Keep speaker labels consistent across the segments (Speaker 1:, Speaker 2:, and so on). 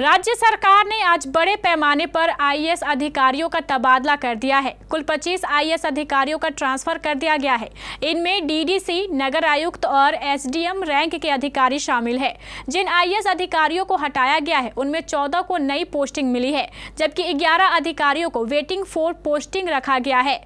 Speaker 1: राज्य सरकार ने आज बड़े पैमाने पर आईएएस अधिकारियों का तबादला कर दिया है कुल 25 आईएएस अधिकारियों का ट्रांसफर कर दिया गया है इनमें डीडीसी, नगर आयुक्त और एसडीएम रैंक के अधिकारी शामिल हैं। जिन आईएएस अधिकारियों को हटाया गया है उनमें 14 को नई पोस्टिंग मिली है जबकि 11 अधिकारियों को वेटिंग फॉर पोस्टिंग रखा गया है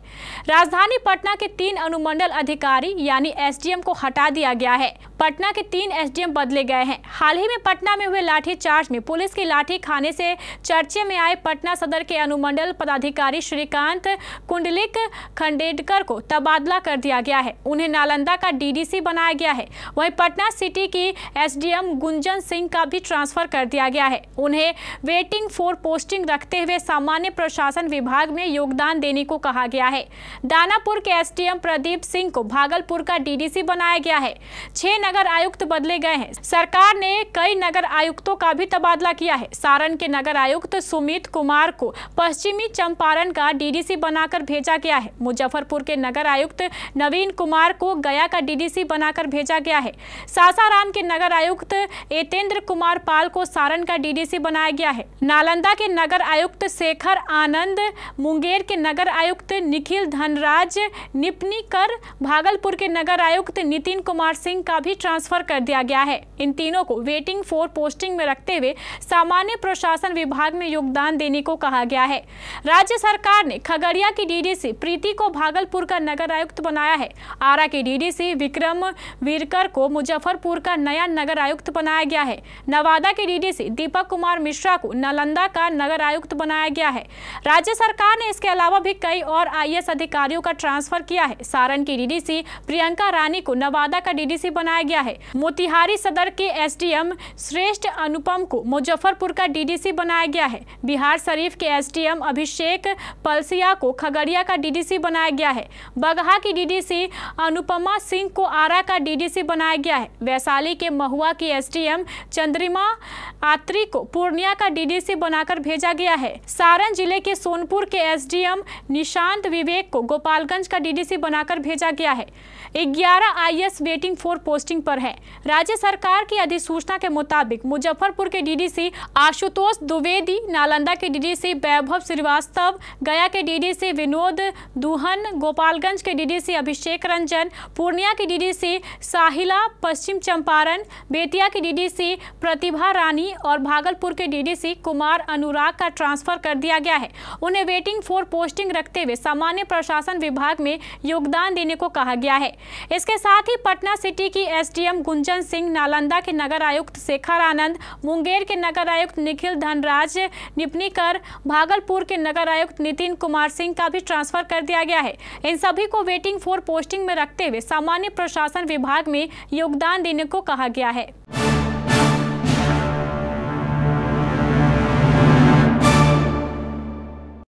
Speaker 1: राजधानी पटना के तीन अनुमंडल अधिकारी यानी एस को हटा दिया गया है पटना के तीन एसडीएम बदले गए हैं हाल ही में पटना में हुए लाठी चार्ज में पुलिस के लाठी खाने से चर्चे में आए पटना सदर के अनुमंडल पदाधिकारी श्रीकांत कुंडलिक खंडेडकर को तबादला कर दिया गया है उन्हें नालंदा का डीडीसी बनाया गया है वहीं पटना सिटी की एसडीएम गुंजन सिंह का भी ट्रांसफर कर दिया गया है उन्हें वेटिंग फॉर पोस्टिंग रखते हुए सामान्य प्रशासन विभाग में योगदान देने को कहा गया है दानापुर के एसडीएम प्रदीप सिंह को भागलपुर का डीडीसी बनाया गया है छह नगर आयुक्त बदले गए हैं सरकार ने कई नगर आयुक्तों का भी तबादला किया है सारण के नगर आयुक्त सुमित कुमार को पश्चिमी चंपारण का डीडीसी बनाकर भेजा गया है मुजफ्फरपुर के नगर आयुक्त नवीन कुमार को गया का डीडीसी बनाकर भेजा गया है सासाराम के नगर आयुक्त एतेंद्र कुमार पाल को सारण का डीडीसी बनाया गया है नालंदा के नगर आयुक्त शेखर आनंद मुंगेर के नगर आयुक्त निखिल धनराज कर भागलपुर के नगर आयुक्त नितिन कुमार सिंह का भी ट्रांसफर कर दिया गया है इन तीनों को वेटिंग फॉर पोस्टिंग में रखते हुए सामान्य प्रशासन विभाग में योगदान देने को कहा गया है राज्य सरकार ने खगड़िया की डीडीसी प्रीति को भागलपुर का नगर आयुक्त बनाया है आरा के डीडीसी विक्रम वीरकर को मुजफ्फरपुर का नया नगर आयुक्त बनाया गया है नवादा के डीडीसी दीपक कुमार मिश्रा को नालंदा का नगर आयुक्त बनाया गया है राज्य सरकार ने इसके अलावा भी कई और आई अधिकारियों का ट्रांसफर किया है सारण की डीडीसी प्रियंका रानी को नवादा का डीडीसी बनाया गया है मोतिहारी सदर के एसडीएम श्रेष्ठ अनुपम को मुजफ्फरपुर का डीडीसी बनाया गया है बिहार शरीफ के एसडीएम अभिषेक पलसिया को खगड़िया का डीडीसी बनाया गया है बगहा की डीडीसी अनुपमा सिंह को आरा का डीडीसी बनाया गया है वैशाली के महुआ की एसडीएम चंद्रिमा आत्री को पूर्णिया का डीडीसी बनाकर भेजा गया है सारण जिले के सोनपुर के एसडीएम निशांत विवेक को गोपालगंज का डीडीसी बनाकर भेजा गया है ग्यारह I S waiting for posting posting पर है राज्य सरकार की अधिसूचना के मुताबिक मुजफ्फरपुर के डीडीसी आशुतोष द्विवेदी नालंदा के डीडीसी वैभव श्रीवास्तव गया के डीडीसी विनोद दुहन गोपालगंज के डीडीसी अभिषेक रंजन पूर्णिया की डीडीसी साहिला पश्चिम चंपारण बेतिया की डीडीसी प्रतिभा रानी और भागलपुर के डीडीसी कुमार अनुराग का ट्रांसफर कर दिया गया है उन्हें वेटिंग फॉर पोस्टिंग रखते हुए सामान्य प्रशासन विभाग में योगदान देने को कहा गया है इसके साथ ही पटना सिटी की एस एसडीएम गुंजन सिंह नालंदा के नगर आयुक्त शेखर आनंद मुंगेर के नगर आयुक्त निखिल धनराज निपनीकर भागलपुर के नगर आयुक्त नितिन कुमार सिंह का भी ट्रांसफर कर दिया गया है इन सभी को वेटिंग फॉर पोस्टिंग में रखते हुए सामान्य प्रशासन विभाग में योगदान देने को कहा गया है